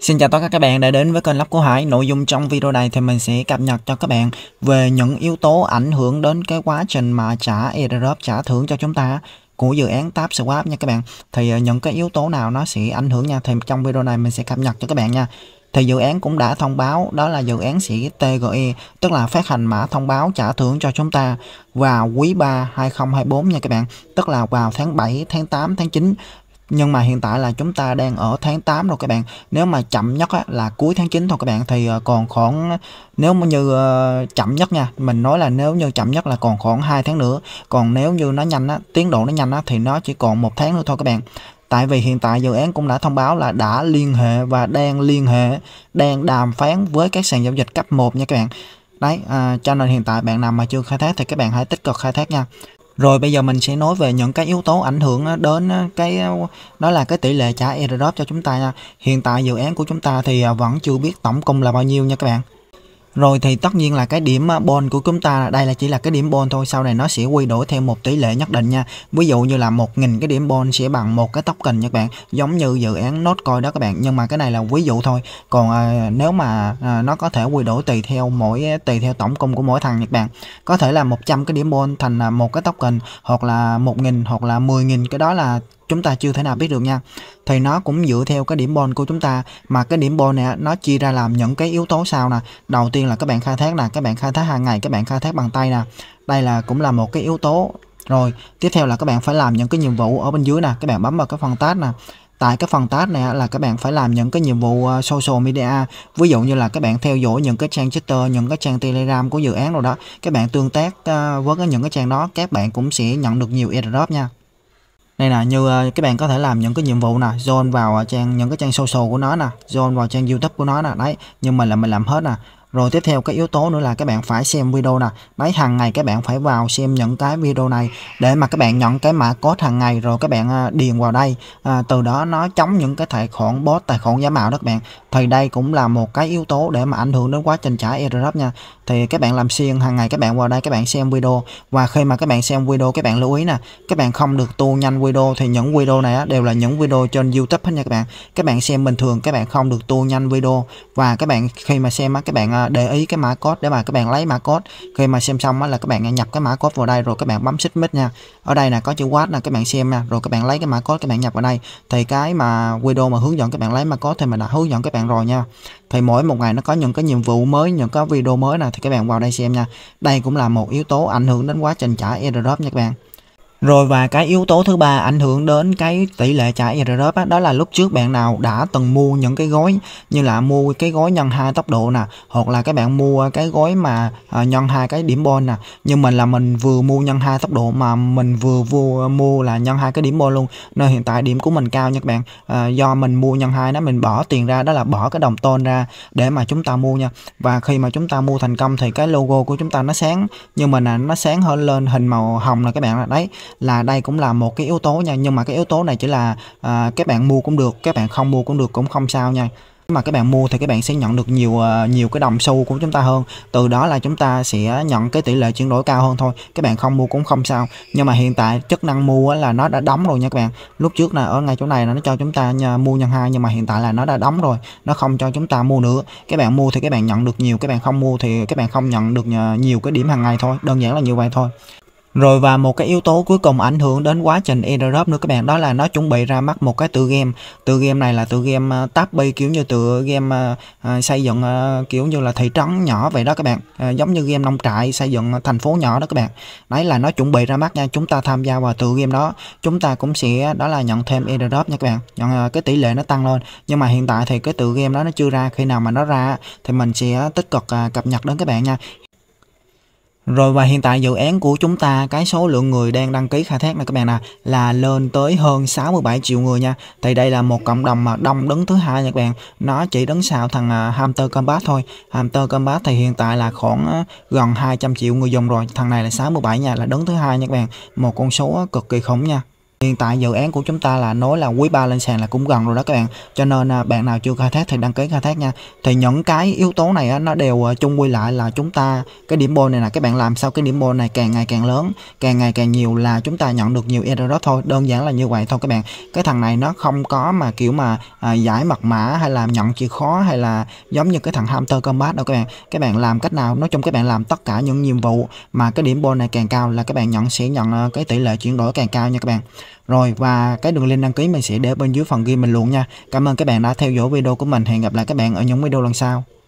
Xin chào tất cả các bạn đã đến với kênh lắp của Hải. Nội dung trong video này thì mình sẽ cập nhật cho các bạn về những yếu tố ảnh hưởng đến cái quá trình mà trả airdrop trả thưởng cho chúng ta của dự án Tab Swap nha các bạn. Thì ờ, những cái yếu tố nào nó sẽ ảnh hưởng nha thì trong video này mình sẽ cập nhật cho các bạn nha. Thì dự án cũng đã thông báo đó là dự án sẽ TGE tức là phát hành mã thông báo trả thưởng cho chúng ta vào quý 3 2024 nha các bạn, tức là vào tháng 7, tháng 8, tháng 9 nhưng mà hiện tại là chúng ta đang ở tháng 8 rồi các bạn nếu mà chậm nhất á, là cuối tháng 9 thôi các bạn thì ờ, còn khoảng nếu như ờ, chậm nhất nha mình nói là nếu như chậm nhất là còn khoảng 2 tháng nữa còn nếu như nó nhanh á, tiến độ nó nhanh á, thì nó chỉ còn một tháng nữa thôi các bạn tại vì hiện tại dự án cũng đã thông báo là đã liên hệ và đang liên hệ đang đàm phán với các sàn giao dịch cấp 1 nha các bạn đấy à, cho nên hiện tại bạn nào mà chưa khai thác thì các bạn hãy tích cực khai thác nha rồi bây giờ mình sẽ nói về những cái yếu tố ảnh hưởng đến cái đó là cái tỷ lệ trả airdrop cho chúng ta nha. Hiện tại dự án của chúng ta thì à, vẫn chưa biết tổng công là bao nhiêu nha các bạn. Rồi thì tất nhiên là cái điểm à, bond của chúng ta đây là chỉ là cái điểm bond thôi, sau này nó sẽ quy đổi theo một tỷ lệ nhất định nha. Ví dụ như là 1000 cái điểm bond sẽ bằng một cái token nha các bạn, giống như dự án Notcoin đó các bạn, nhưng mà cái này là ví dụ thôi. Còn à, nếu mà à, nó có thể quy đổi tùy theo mỗi à, tùy theo tổng cung của mỗi thằng các bạn. Có thể là 100 cái điểm bond thành à, một cái token hoặc là 1000 hoặc là 10000 cái đó là chúng ta chưa thể nào biết được nha thì nó cũng dựa theo cái điểm bon của chúng ta mà cái điểm bon này nó chia ra làm những cái yếu tố sau nè đầu tiên là các bạn khai thác nè các bạn khai thác hàng ngày các bạn khai thác bằng tay nè đây là cũng là một cái yếu tố rồi tiếp theo là các bạn phải làm những cái nhiệm vụ ở bên dưới nè các bạn bấm vào cái phần task nè tại cái phần task này là các bạn phải làm những cái nhiệm vụ ờ, social media ví dụ như là các bạn theo dõi những cái trang Twitter những cái trang Telegram của dự án rồi đó các bạn tương tác ờ, với những cái trang đó các bạn cũng sẽ nhận được nhiều airdrop nha đây là như ờ, các bạn có thể làm những cái nhiệm vụ nè zone vào ờ, trang những cái trang social của nó nè zone vào trang youtube của nó nè đấy nhưng mà là mình làm hết nè rồi tiếp theo cái yếu tố nữa là các bạn phải xem video nè. Mấy hàng ngày các bạn phải vào xem những cái video này để mà các bạn nhận cái mã code hàng ngày rồi các bạn điền vào đây. À, từ đó nó chống những cái tài khoản bot, tài khoản giả mạo đó các bạn. Thì đây cũng là một cái yếu tố để mà ảnh hưởng đến quá trình trả airdrop nha. Thì các bạn làm xuyên hàng ngày các bạn vào đây các bạn xem video và khi mà các bạn xem video các bạn lưu ý nè, các bạn không được tu nhanh video thì những video này đều là những video trên YouTube hết nha các bạn. Các bạn xem bình thường các bạn không được tu nhanh video và các bạn khi mà xem á các bạn à, để ý cái mã code để mà các bạn lấy mã code khi mà xem xong á, là các bạn nhập cái mã code vào đây rồi các bạn bấm submit nha ở đây là có chữ quát nè các bạn xem nha rồi các bạn lấy cái mã code các bạn nhập vào đây thì cái mà video mà hướng dẫn các bạn lấy mã code thì mình đã hướng dẫn các bạn rồi nha thì mỗi một ngày nó có những cái nhiệm vụ mới những cái video mới nè thì các bạn vào đây xem nha đây cũng là một yếu tố ảnh hưởng đến quá trình trả airdrop nha các bạn rồi và cái yếu tố thứ ba ảnh hưởng đến cái tỷ lệ trả IRR á, đó là lúc trước bạn nào đã từng mua những cái gói như là mua cái gói nhân hai tốc độ nè, hoặc là các bạn mua cái gói mà à, nhân hai cái điểm bon nè. Nhưng mình là mình vừa mua nhân hai tốc độ mà mình vừa mua, mua là nhân hai cái điểm bon luôn. Nên hiện tại điểm của mình cao nha các bạn. À, do mình mua nhân hai đó mình bỏ tiền ra đó là bỏ cái đồng tôn ra để mà chúng ta mua nha. Và khi mà chúng ta mua thành công thì cái logo của chúng ta nó sáng nhưng mình là nó sáng hơn lên hình màu hồng là các bạn là đấy là đây cũng là một cái yếu tố nha nhưng mà cái yếu tố này chỉ là à, các bạn mua cũng được các bạn không mua cũng được cũng không sao nha mà các bạn mua thì các bạn sẽ nhận được nhiều à, nhiều cái đồng xu của chúng ta hơn từ đó là chúng ta sẽ nhận cái tỷ lệ chuyển đổi cao hơn thôi các bạn không mua cũng không sao nhưng mà hiện tại chức năng mua là nó đã đóng rồi nha các bạn lúc trước là ở ngay chỗ này nó cho chúng ta mua nhân hai nhưng mà hiện tại là nó đã đóng rồi nó không cho chúng ta mua nữa các bạn mua thì các bạn nhận được nhiều các bạn không mua thì các bạn không nhận được à, nhiều cái điểm hàng ngày thôi đơn giản là như vậy thôi rồi và một cái yếu tố cuối cùng ảnh hưởng đến quá trình airdrop nữa các bạn đó là nó chuẩn bị ra mắt một cái tựa game. Tựa game này là tựa game uh, à, Tappy kiểu như tựa game uh, xây dựng uh, kiểu như là thị trấn nhỏ vậy đó các bạn. Uh, giống như game nông trại xây dựng thành phố nhỏ đó các bạn. Đấy là nó chuẩn bị ra mắt nha. Chúng ta tham gia vào tựa game đó, chúng ta cũng sẽ đó là nhận thêm airdrop nha các bạn. Nhận uh, cái tỷ lệ nó tăng lên. Nhưng mà hiện tại thì cái tựa game đó nó chưa ra. Khi nào mà nó ra thì mình sẽ tích cực uh, cập nhật đến các bạn nha. Rồi và hiện tại dự án của chúng ta cái số lượng người đang đăng ký khai thác này các bạn nè à, là lên tới hơn 67 triệu người nha. Thì đây là một cộng đồng mà đông đứng thứ hai nha các bạn. Nó chỉ đứng sau thằng à, Hamster Combat thôi. Hamster Combat thì hiện tại là khoảng gần 200 triệu người dùng rồi. Thằng này là 67 nha, là đứng thứ hai nha các bạn. Một con số cực kỳ khủng nha. Hiện tại dự án của chúng ta là nói là quý 3 lên sàn là cũng gần rồi đó các bạn. Cho nên à, bạn nào chưa khai thác thì đăng ký khai thác nha. Thì những cái yếu tố này á, nó đều à, chung quy lại là chúng ta cái điểm bôi này là các bạn làm sao cái điểm bôi này càng ngày càng lớn, càng ngày càng nhiều là chúng ta nhận được nhiều error đó thôi. Đơn giản là như vậy thôi các bạn. Cái thằng này nó không có mà kiểu mà à, giải mật mã hay là nhận chìa khó hay là giống như cái thằng Hunter Combat đâu các bạn. Các bạn làm cách nào nói chung các bạn làm tất cả những nhiệm vụ mà cái điểm bôi này càng cao là các bạn nhận sẽ nhận cái tỷ lệ chuyển đổi càng cao nha các bạn. Rồi và cái đường link đăng ký mình sẽ để bên dưới phần ghi mình luôn nha. Cảm ơn các bạn đã theo dõi video của mình. Hẹn gặp lại các bạn ở những video lần sau.